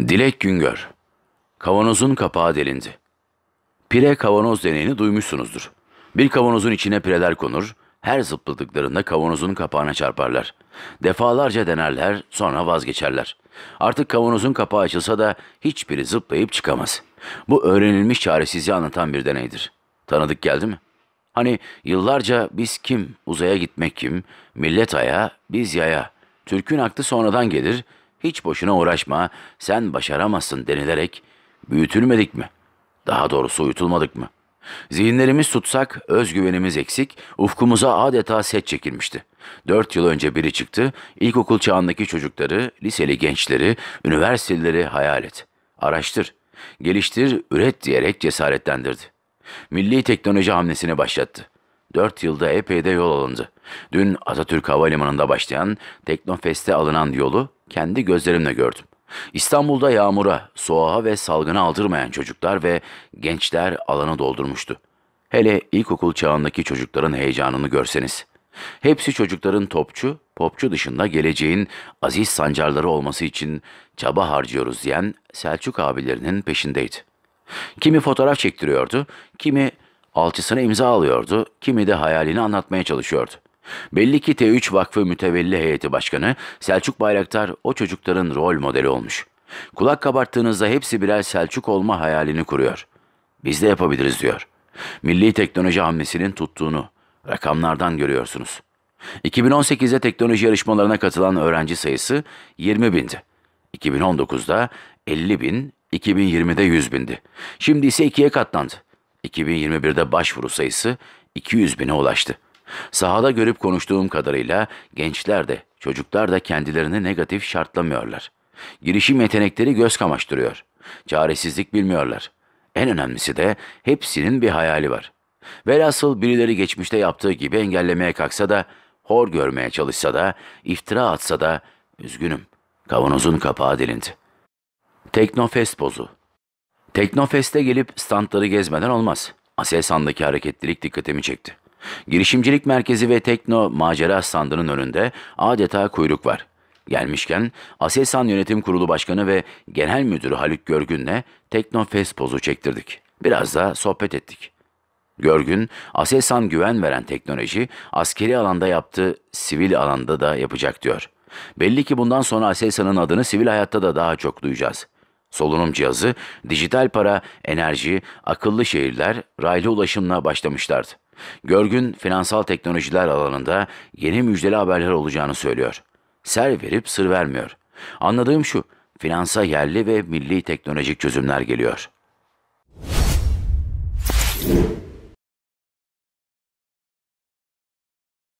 Dilek Güngör Kavanozun kapağı delindi. Pire kavanoz deneyini duymuşsunuzdur. Bir kavanozun içine pireler konur, her zıpladıklarında kavanozun kapağına çarparlar. Defalarca denerler, sonra vazgeçerler. Artık kavanozun kapağı açılsa da hiçbiri zıplayıp çıkamaz. Bu öğrenilmiş çaresizliği anlatan bir deneydir. Tanıdık geldi mi? Hani yıllarca biz kim, uzaya gitmek kim, millet aya, biz yaya. Türk'ün aklı sonradan gelir, hiç boşuna uğraşma, sen başaramazsın denilerek büyütülmedik mi? Daha doğrusu uyutulmadık mı? Zihinlerimiz tutsak, özgüvenimiz eksik, ufkumuza adeta set çekilmişti. Dört yıl önce biri çıktı, ilkokul çağındaki çocukları, liseli gençleri, üniversiteleri hayal et. Araştır, geliştir, üret diyerek cesaretlendirdi. Milli teknoloji hamlesini başlattı. 4 yılda epey de yol alındı. Dün Atatürk Havalimanı'nda başlayan Teknofest'e alınan yolu kendi gözlerimle gördüm. İstanbul'da yağmura, soğuğa ve salgına aldırmayan çocuklar ve gençler alanı doldurmuştu. Hele ilkokul çağındaki çocukların heyecanını görseniz. Hepsi çocukların topçu, popçu dışında geleceğin aziz sancarları olması için çaba harcıyoruz diyen Selçuk abilerinin peşindeydi. Kimi fotoğraf çektiriyordu, kimi alçısına imza alıyordu, kimi de hayalini anlatmaya çalışıyordu. Belli ki T3 Vakfı Mütevelli Heyeti Başkanı Selçuk Bayraktar o çocukların rol modeli olmuş. Kulak kabarttığınızda hepsi birer Selçuk olma hayalini kuruyor. Biz de yapabiliriz diyor. Milli teknoloji hamlesinin tuttuğunu rakamlardan görüyorsunuz. 2018'de teknoloji yarışmalarına katılan öğrenci sayısı 20 bindi. 2019'da 50 bin, 2020'de 100 bindi. Şimdi ise ikiye katlandı. 2021'de başvuru sayısı 200 bine ulaştı. Sahada görüp konuştuğum kadarıyla gençler de çocuklar da kendilerini negatif şartlamıyorlar. Girişim yetenekleri göz kamaştırıyor. Çaresizlik bilmiyorlar. En önemlisi de hepsinin bir hayali var. Velhasıl birileri geçmişte yaptığı gibi engellemeye kalksa da, hor görmeye çalışsa da, iftira atsa da, üzgünüm, kavanozun kapağı delindi. Teknofest bozu Teknofest'e gelip standları gezmeden olmaz. Aselsan'daki hareketlilik dikkatimi çekti. Girişimcilik merkezi ve tekno macera standının önünde adeta kuyruk var. Gelmişken Aselsan Yönetim Kurulu Başkanı ve Genel Müdürü Haluk Görgün'le Teknofest pozu çektirdik. Biraz da sohbet ettik. Görgün, Aselsan güven veren teknoloji askeri alanda yaptı, sivil alanda da yapacak diyor. Belli ki bundan sonra Aselsan'ın adını sivil hayatta da daha çok duyacağız. Solunum cihazı, dijital para, enerji, akıllı şehirler, raylı ulaşımla başlamışlardı. Görgün finansal teknolojiler alanında yeni müjdeli haberler olacağını söylüyor. Ser verip sır vermiyor. Anladığım şu, finansa yerli ve milli teknolojik çözümler geliyor.